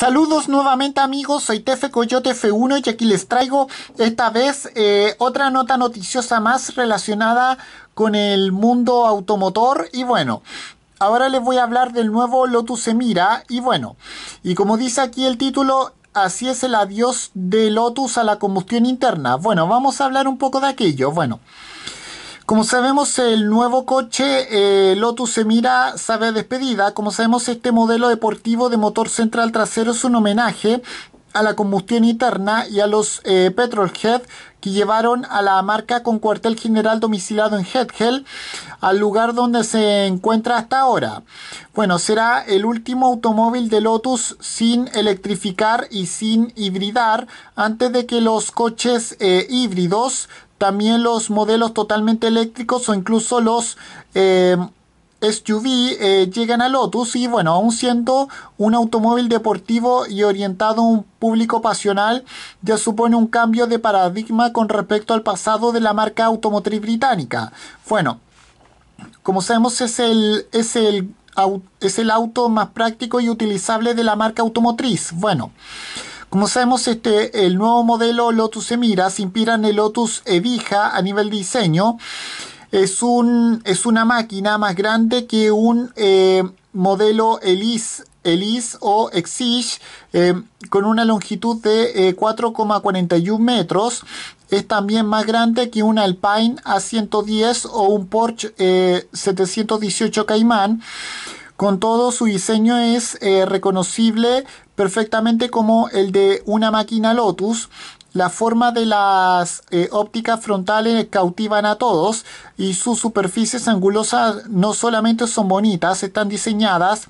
Saludos nuevamente amigos, soy Tefe Coyote F1 y aquí les traigo esta vez eh, otra nota noticiosa más relacionada con el mundo automotor y bueno, ahora les voy a hablar del nuevo Lotus Emira y bueno, y como dice aquí el título, así es el adiós de Lotus a la combustión interna. Bueno, vamos a hablar un poco de aquello, bueno. Como sabemos, el nuevo coche eh, Lotus Emira sabe a despedida. Como sabemos, este modelo deportivo de motor central trasero es un homenaje a la combustión interna y a los eh, Petrol petrolhead que llevaron a la marca con cuartel general domiciliado en Hethel, al lugar donde se encuentra hasta ahora. Bueno, será el último automóvil de Lotus sin electrificar y sin hibridar antes de que los coches eh, híbridos, también los modelos totalmente eléctricos o incluso los... Eh, SUV eh, llegan a Lotus y bueno, aún siendo un automóvil deportivo y orientado a un público pasional, ya supone un cambio de paradigma con respecto al pasado de la marca automotriz británica. Bueno, como sabemos es el, es el, es el auto más práctico y utilizable de la marca automotriz. Bueno. Como sabemos, este, el nuevo modelo Lotus Emira se inspira en el Lotus Evija a nivel diseño es, un, es una máquina más grande que un eh, modelo Elise Elise o Exige eh, con una longitud de 4,41 eh, metros. Es también más grande que un Alpine A110 o un Porsche 718 Cayman. Con todo, su diseño es reconocible perfectamente como el de una máquina Lotus la forma de las eh, ópticas frontales cautivan a todos y sus superficies angulosas no solamente son bonitas, están diseñadas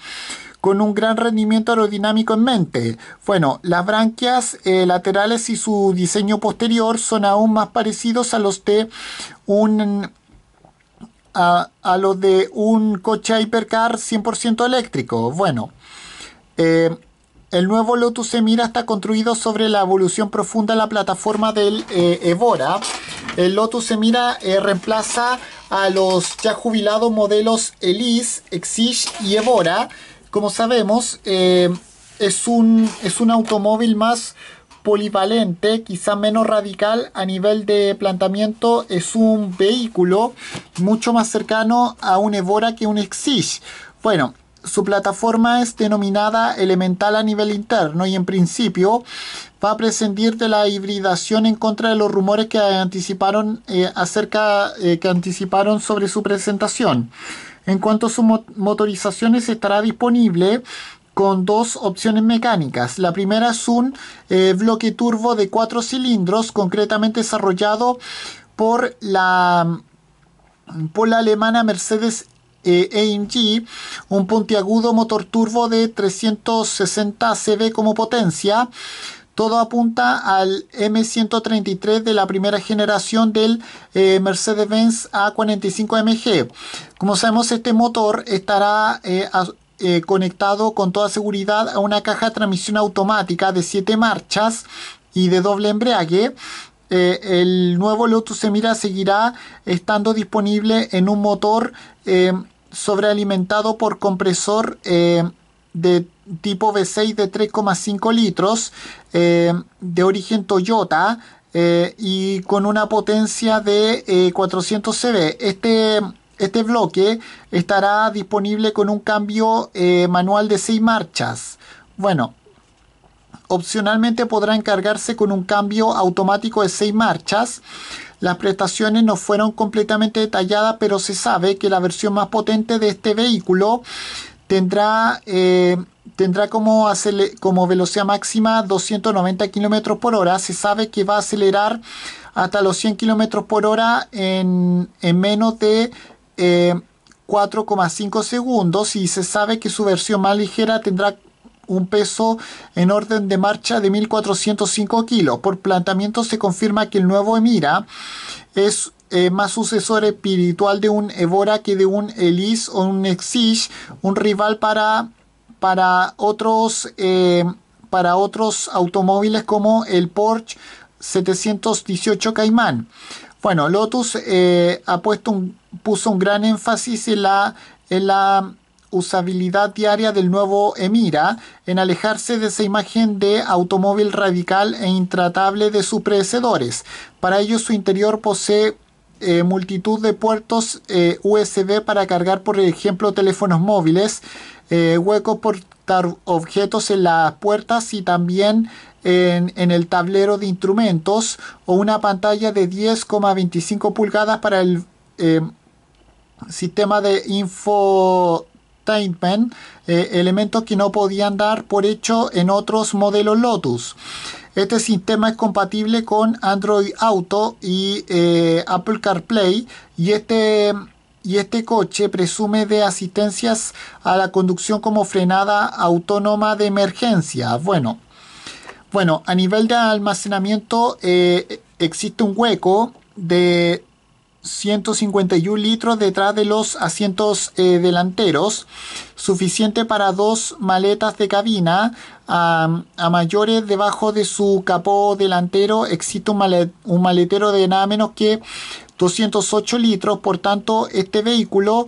con un gran rendimiento aerodinámico en mente. Bueno, las branquias eh, laterales y su diseño posterior son aún más parecidos a los de un a, los de un coche hipercar 100% eléctrico. Bueno, eh, el nuevo Lotus Emira está construido sobre la evolución profunda de la plataforma del eh, Evora. El Lotus Emira eh, reemplaza a los ya jubilados modelos Elise, Exige y Evora. Como sabemos, eh, es, un, es un automóvil más polivalente, quizá menos radical a nivel de planteamiento. Es un vehículo mucho más cercano a un Evora que un Exige. Bueno, su plataforma es denominada elemental a nivel interno y en principio va a prescindir de la hibridación en contra de los rumores que anticiparon eh, acerca eh, que anticiparon sobre su presentación. En cuanto a sus motorizaciones estará disponible con dos opciones mecánicas. La primera es un eh, bloque turbo de cuatro cilindros, concretamente desarrollado por la por la alemana Mercedes e AMG, un puntiagudo motor turbo de 360 CV como potencia. Todo apunta al M133 de la primera generación del eh, Mercedes-Benz A45 MG. Como sabemos, este motor estará eh, eh, conectado con toda seguridad a una caja de transmisión automática de 7 marchas y de doble embrague. Eh, el nuevo Lotus Emira seguirá estando disponible en un motor eh, sobrealimentado por compresor eh, de tipo V6 de 3,5 litros de origen Toyota y con una potencia de 400 CV. Este este bloque estará disponible con un cambio manual de 6 marchas. Bueno, Opcionalmente podrá encargarse con un cambio automático de seis marchas. Las prestaciones no fueron completamente detalladas, pero se sabe que la versión más potente de este vehículo tendrá, eh, tendrá como, como velocidad máxima 290 km por hora. Se sabe que va a acelerar hasta los 100 km por hora en, menos de 4,5 eh, segundos y se sabe que su versión más ligera tendrá un peso en orden de marcha de 1.405 kilos. Por planteamiento se confirma que el nuevo Emira es eh, más sucesor espiritual de un Evora que de un Elis o un Exige, un rival para, para otros... Eh, para otros automóviles como el Porsche 718 Caimán. Bueno, Lotus eh, ha puesto un, puso un gran énfasis en la, en la usabilidad diaria del nuevo Emira, en alejarse de esa imagen de automóvil radical e intratable de sus predecesores. Para ello su interior posee eh, multitud de puertos eh, USB para cargar, por ejemplo, teléfonos móviles, eh, huecos portar objetos en las puertas y también en, en, el tablero de instrumentos o una pantalla de 10,25 pulgadas para el sistema de info eh, elementos que no podían dar por hecho en otros modelos Lotus. Este sistema es compatible con Android Auto y eh, Apple CarPlay y este y este coche presume de asistencias a la conducción como frenada autónoma de emergencia. Bueno, bueno a nivel de almacenamiento eh, existe un hueco de 151 litros detrás de los asientos eh, delanteros, suficiente para dos maletas de cabina. A, mayores, debajo de su capó delantero existe un, maletero de nada menos que 208 litros, por tanto este vehículo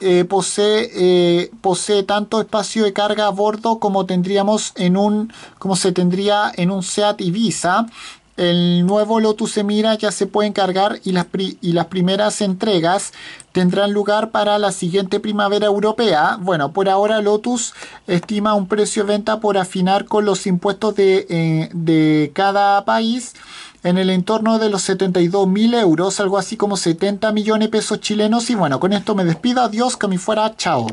eh, posee, eh, posee tanto espacio de carga a bordo como tendríamos en un como se tendría en un Seat Ibiza el nuevo Lotus Emira ya se puede encargar y las, primeras entregas tendrán lugar para la siguiente primavera europea. Bueno, por ahora Lotus estima un precio de venta por afinar con los impuestos de, eh, cada país en el entorno de los mil euros, algo así como 70 millones de pesos chilenos. Y bueno, con esto me despido. Adiós, que me fuera. Chao.